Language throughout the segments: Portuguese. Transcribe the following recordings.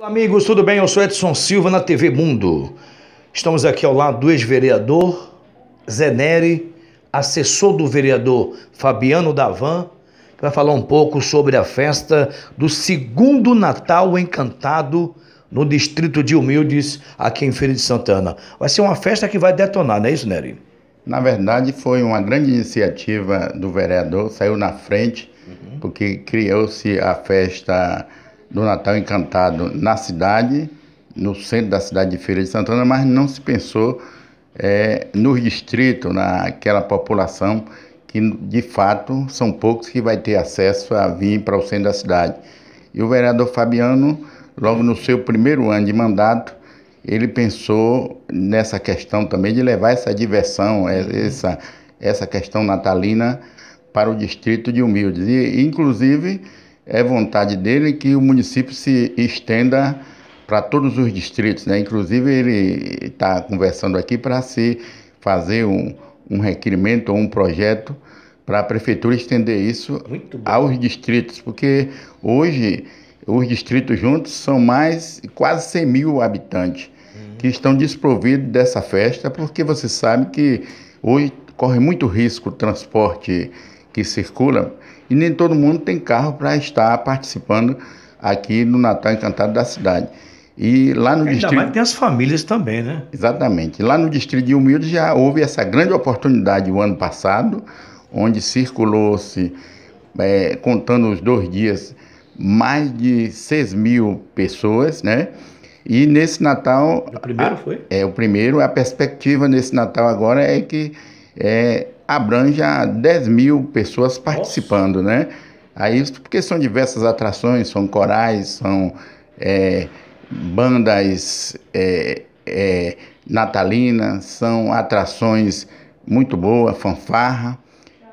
Olá, amigos, tudo bem? Eu sou Edson Silva na TV Mundo. Estamos aqui ao lado do ex-vereador Zeneri, assessor do vereador Fabiano Davan, que vai falar um pouco sobre a festa do segundo Natal Encantado no distrito de Humildes, aqui em Feira de Santana. Vai ser uma festa que vai detonar, não é isso, Nery? Na verdade, foi uma grande iniciativa do vereador, saiu na frente, uhum. porque criou-se a festa do Natal Encantado na cidade, no centro da cidade de Feira de Santana, mas não se pensou é, nos distritos, naquela população que de fato são poucos que vai ter acesso a vir para o centro da cidade. E o vereador Fabiano, logo no seu primeiro ano de mandato, ele pensou nessa questão também de levar essa diversão, é, essa, essa questão natalina para o distrito de Humildes. E, inclusive, é vontade dele que o município se estenda para todos os distritos, né? Inclusive ele está conversando aqui para se fazer um, um requerimento ou um projeto para a prefeitura estender isso aos distritos, porque hoje os distritos juntos são mais quase 100 mil habitantes uhum. que estão desprovidos dessa festa, porque você sabe que hoje corre muito risco o transporte que circula e nem todo mundo tem carro para estar participando aqui no Natal Encantado da cidade. E lá no Ainda distrito. Mais tem as famílias também, né? Exatamente. Lá no distrito de Humilde já houve essa grande oportunidade o ano passado, onde circulou-se, é, contando os dois dias, mais de 6 mil pessoas, né? E nesse Natal. O primeiro foi? é, o primeiro. A perspectiva nesse Natal agora é que é, abrange a 10 mil pessoas participando, Nossa. né? Aí, porque são diversas atrações, são corais, são é, bandas é, é, natalinas, são atrações muito boas, fanfarra.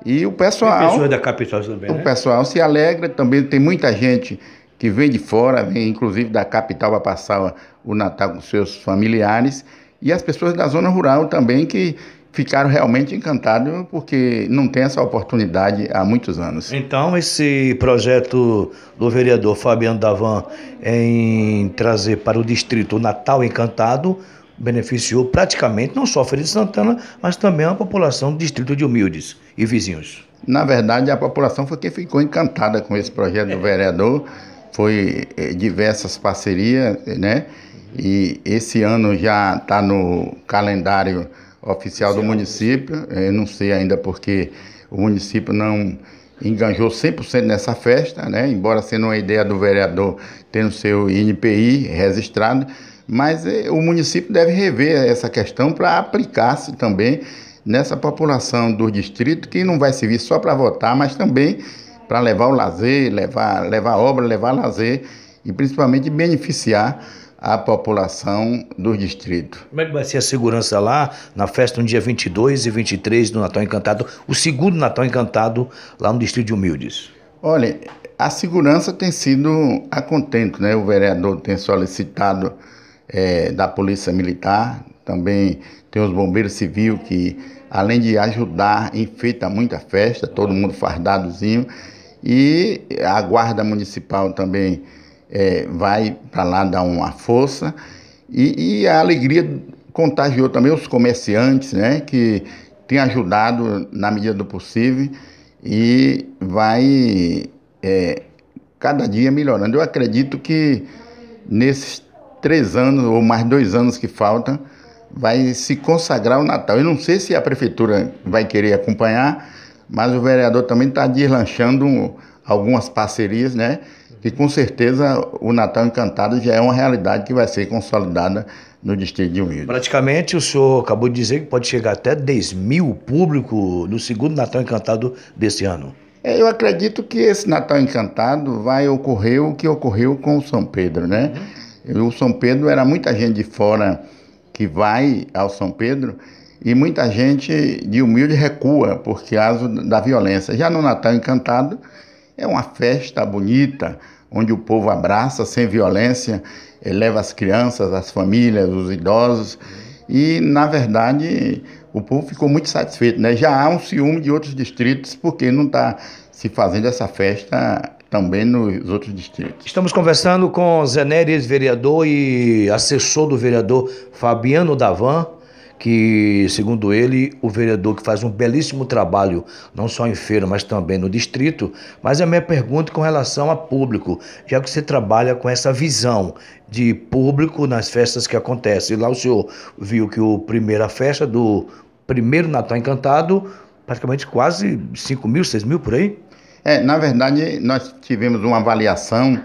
E o pessoal. E da capital também. O né? pessoal se alegra, também tem muita gente que vem de fora, vem inclusive da capital para passar o Natal com seus familiares. E as pessoas da zona rural também que ficaram realmente encantados porque não tem essa oportunidade há muitos anos. Então, esse projeto do vereador Fabiano Davan em trazer para o distrito o Natal Encantado beneficiou praticamente não só a Feira de Santana, mas também a população do distrito de Humildes e vizinhos. Na verdade, a população foi quem ficou encantada com esse projeto do vereador. Foi eh, diversas parcerias, né? E esse ano já está no calendário oficial do município. Eu não sei ainda porque o município não enganjou 100% nessa festa, né? embora sendo uma ideia do vereador tendo seu INPI registrado, mas eh, o município deve rever essa questão para aplicar-se também nessa população do distrito que não vai servir só para votar, mas também para levar o lazer, levar, levar obra, levar lazer e principalmente beneficiar a população do distrito. Como é que vai ser a segurança lá na festa no dia 22 e 23 do Natal Encantado, o segundo Natal Encantado lá no Distrito de Humildes? Olha, a segurança tem sido a contento, né? O vereador tem solicitado é, da Polícia Militar, também tem os bombeiros civil que, além de ajudar, enfeita muita festa, todo mundo fardadozinho, e a Guarda Municipal também é, vai para lá dar uma força. E, e, a alegria contagiou também os comerciantes, né, que têm ajudado na medida do possível e vai é, cada dia melhorando. Eu acredito que nesses três anos ou mais dois anos que faltam, vai se consagrar o Natal. Eu não sei se a prefeitura vai querer acompanhar, mas o vereador também está deslanchando algumas parcerias, né? que com certeza o Natal Encantado já é uma realidade que vai ser consolidada no Distrito de Humilde. Praticamente o senhor acabou de dizer que pode chegar até 10 mil público no segundo Natal Encantado desse ano. É, eu acredito que esse Natal Encantado vai ocorrer o que ocorreu com o São Pedro, né? Uhum. O São Pedro era muita gente de fora que vai ao São Pedro e muita gente de humilde recua por causa da violência. Já no Natal Encantado, é uma festa bonita, onde o povo abraça sem violência, eleva as crianças, as famílias, os idosos. E, na verdade, o povo ficou muito satisfeito. Né? Já há um ciúme de outros distritos, porque não está se fazendo essa festa também nos outros distritos. Estamos conversando com Zeneres, vereador e assessor do vereador Fabiano Davan que, segundo ele, o vereador que faz um belíssimo trabalho, não só em feira, mas também no distrito. Mas a minha pergunta com relação a público, já que você trabalha com essa visão de público nas festas que acontecem. Lá o senhor viu que a primeira festa do primeiro Natal Encantado, praticamente quase 5 mil, 6 mil por aí? É, na verdade, nós tivemos uma avaliação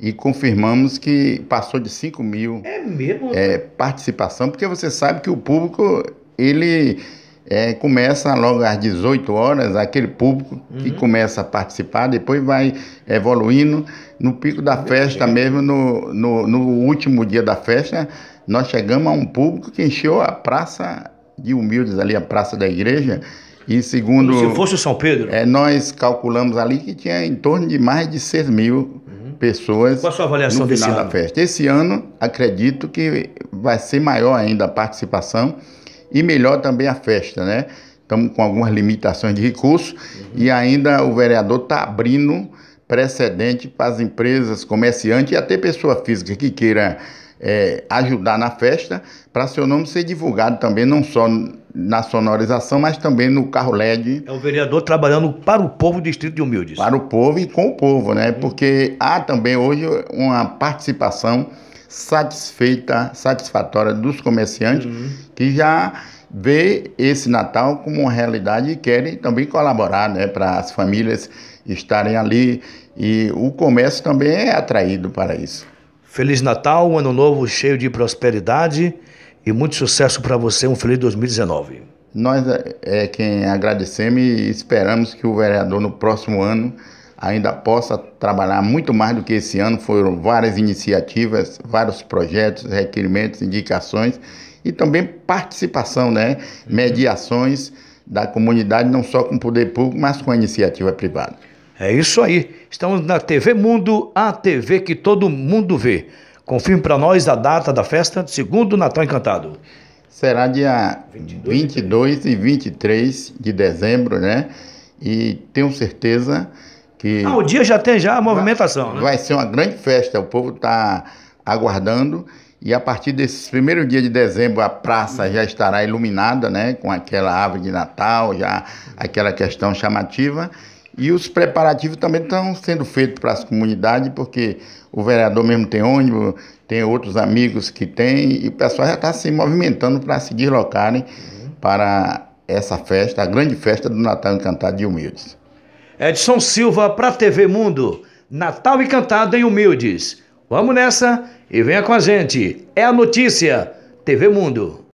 e confirmamos que passou de 5 mil é mesmo? É, participação, porque você sabe que o público, ele é, começa logo às 18 horas, aquele público uhum. que começa a participar, depois vai evoluindo. No pico da festa mesmo, no, no, no último dia da festa, nós chegamos a um público que encheu a praça de humildes ali, a praça da igreja, e segundo. Se fosse o São Pedro? É, nós calculamos ali que tinha em torno de mais de 6 mil pessoas Qual a sua avaliação no final da festa. Esse ano, acredito que vai ser maior ainda a participação e melhor também a festa, né? Estamos com algumas limitações de recursos uhum. e ainda o vereador está abrindo precedente para as empresas, comerciantes e até pessoa física que queira é, ajudar na festa para seu nome ser divulgado também, não só na sonorização, mas também no carro LED. É o vereador trabalhando para o povo do Distrito de Humildes. Para o povo e com o povo, né? Uhum. Porque há também hoje uma participação satisfeita, satisfatória dos comerciantes uhum. que já vê esse Natal como uma realidade e querem também colaborar, né, para as famílias estarem ali e o comércio também é atraído para isso. Feliz Natal, um ano novo cheio de prosperidade e muito sucesso para você, um feliz 2019. Nós é, é quem agradecemos e esperamos que o vereador no próximo ano ainda possa trabalhar muito mais do que esse ano. Foram várias iniciativas, vários projetos, requerimentos, indicações e também participação, né? Uhum. Mediações da comunidade, não só com o poder público, mas com a iniciativa privada. É isso aí. Estamos na TV Mundo, a TV que todo mundo vê. Confirme para nós a data da festa, segundo Natal Encantado. Será dia 22, 22 e 23 de dezembro, né? E tenho certeza que. Ah, o dia já tem já a movimentação, vai, né? Vai ser uma grande festa, o povo está aguardando. E a partir desse primeiro dia de dezembro, a praça já estará iluminada, né? Com aquela árvore de Natal, já aquela questão chamativa. E os preparativos também estão sendo feitos para as comunidades, porque o vereador mesmo tem ônibus, tem outros amigos que tem, e o pessoal já está se movimentando para se deslocarem uhum. para essa festa, a grande festa do Natal Encantado de Humildes. Edson Silva para a TV Mundo, Natal Encantado em Humildes. Vamos nessa e venha com a gente. É a notícia TV Mundo.